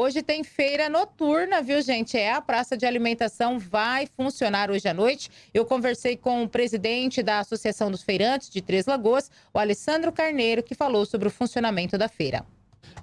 Hoje tem feira noturna, viu, gente? É, a praça de alimentação vai funcionar hoje à noite. Eu conversei com o presidente da Associação dos Feirantes de Três Lagoas, o Alessandro Carneiro, que falou sobre o funcionamento da feira.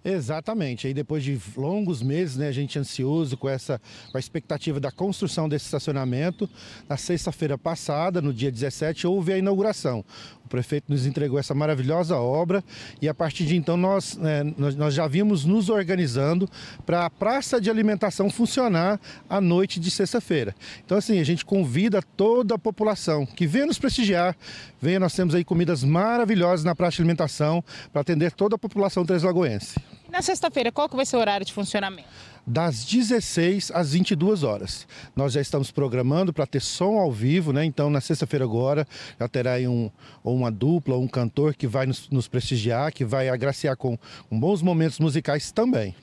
Exatamente. Aí depois de longos meses, né, a gente ansioso com essa com a expectativa da construção desse estacionamento, na sexta-feira passada, no dia 17, houve a inauguração. O prefeito nos entregou essa maravilhosa obra e a partir de então nós, é, nós, nós, já vimos nos organizando para a praça de alimentação funcionar à noite de sexta-feira. Então, assim, a gente convida toda a população que venha nos prestigiar. Venha, nós temos aí comidas maravilhosas na praça de alimentação para atender toda a população lagoense. E na sexta-feira, qual que vai ser o horário de funcionamento? das 16 às 22 horas. Nós já estamos programando para ter som ao vivo, né? Então, na sexta-feira agora, já terá aí um, ou uma dupla, ou um cantor que vai nos, nos prestigiar, que vai agraciar com, com bons momentos musicais também.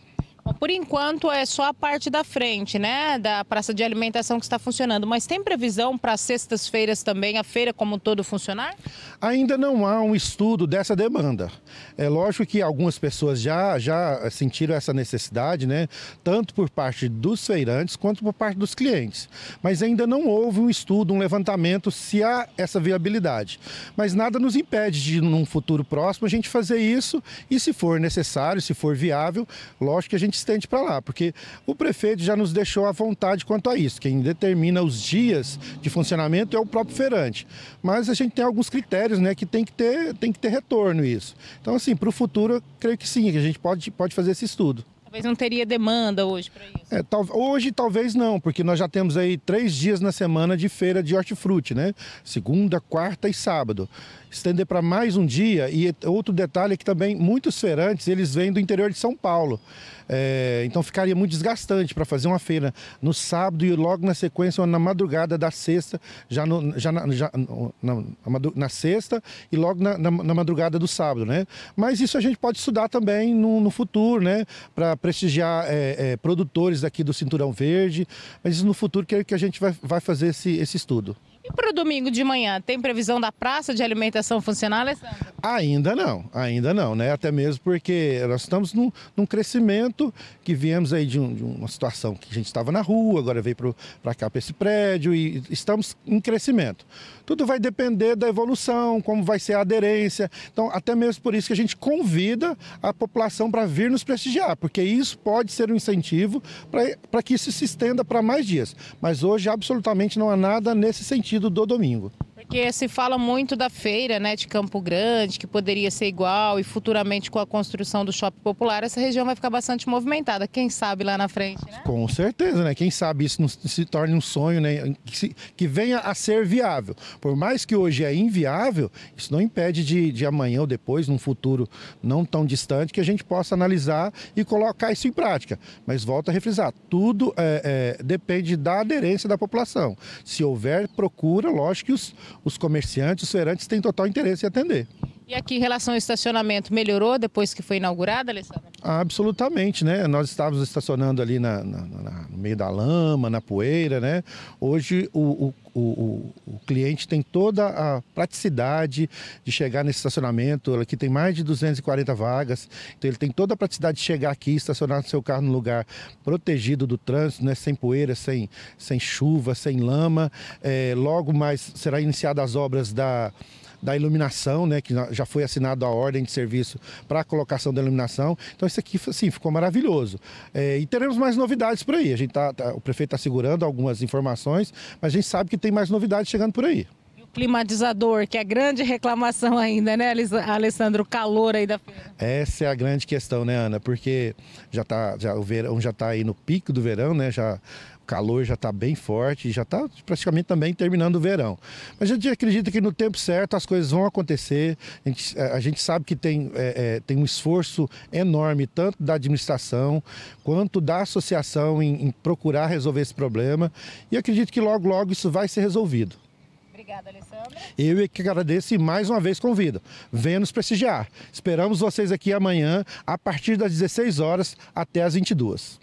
Por enquanto é só a parte da frente, né, da praça de alimentação que está funcionando, mas tem previsão para sextas-feiras também a feira como um todo funcionar? Ainda não há um estudo dessa demanda. É lógico que algumas pessoas já já sentiram essa necessidade, né, tanto por parte dos feirantes quanto por parte dos clientes, mas ainda não houve um estudo, um levantamento se há essa viabilidade. Mas nada nos impede de num futuro próximo a gente fazer isso e se for necessário, se for viável, lógico que a gente gente estende para lá, porque o prefeito já nos deixou à vontade quanto a isso. Quem determina os dias de funcionamento é o próprio feirante. Mas a gente tem alguns critérios né, que tem que ter, tem que ter retorno isso. Então, assim, para o futuro, eu creio que sim, que a gente pode, pode fazer esse estudo. Talvez não teria demanda hoje para isso. É, tal, hoje talvez não, porque nós já temos aí três dias na semana de feira de hortifruti, né? Segunda, quarta e sábado. Estender para mais um dia e é, outro detalhe é que também muitos feirantes eles vêm do interior de São Paulo. É, então ficaria muito desgastante para fazer uma feira no sábado e logo na sequência na madrugada da sexta, já, no, já, na, já na, na, na, sexta e logo na, madrugada do sábado, né? Mas isso a gente pode estudar também no, no futuro, né? para prestigiar é, é, produtores aqui do Cinturão Verde, mas no futuro que, que a gente vai, vai fazer esse, esse estudo. E para o domingo de manhã, tem previsão da praça de alimentação funcionar, Alessandro? Ainda não, ainda não, né? Até mesmo porque nós estamos num, num crescimento que viemos aí de, um, de, uma situação que a gente estava na rua, agora veio para cá, para esse prédio, e estamos em crescimento. Tudo vai depender da evolução, como vai ser a aderência. Então, até mesmo por isso que a gente convida a população para vir nos prestigiar, porque isso pode ser um incentivo para que isso se estenda para mais dias. Mas hoje, absolutamente, não há nada nesse sentido partido do domingo. Porque se fala muito da feira né, de Campo Grande, que poderia ser igual, e futuramente com a construção do shopping popular, essa região vai ficar bastante movimentada. Quem sabe lá na frente, né? Com certeza, né? Quem sabe isso não se torne um sonho, né? Que, se, que venha a ser viável. Por mais que hoje é inviável, isso não impede de, de amanhã ou depois, num futuro não tão distante, que a gente possa analisar e colocar isso em prática. Mas volto a refrisar, tudo é, é, depende da aderência da população. Se houver procura, lógico que os, os comerciantes, os feirantes têm total interesse em atender. E aqui em relação ao estacionamento, melhorou depois que foi inaugurada, Alessandra? Ah, absolutamente, né? Nós estávamos estacionando ali na, na, na meio da lama, na poeira, né? Hoje o, o o, o, cliente tem toda a praticidade de chegar nesse estacionamento. Aqui tem mais de 240 vagas, então ele tem toda a praticidade de chegar aqui, estacionar seu carro no lugar protegido do trânsito, né? sem poeira, sem, sem chuva, sem lama. É, logo mais será iniciada as obras da da iluminação, né, que já foi assinado a ordem de serviço para a colocação da iluminação. Então isso aqui assim, ficou maravilhoso. É, e teremos mais novidades por aí. A gente tá, tá o prefeito está segurando algumas informações, mas a gente sabe que tem mais novidades chegando por aí climatizador, que é grande reclamação ainda, né, Alessandro? O calor aí da feira. Essa é a grande questão, né, Ana? Porque já tá, já, o verão já está aí no pico do verão, né? Já calor já está bem forte, já está praticamente também terminando o verão. Mas a gente acredita que no tempo certo as coisas vão acontecer. A gente, eh, a gente sabe que tem, é, é, tem um esforço enorme, tanto da administração quanto da associação, em, em procurar resolver esse problema. E acredito que logo, logo isso vai ser resolvido. Obrigada, Alessandra. Eu é que agradeço e mais uma vez convido. Venha nos prestigiar. Esperamos vocês aqui amanhã, a partir das 16 horas até as 22.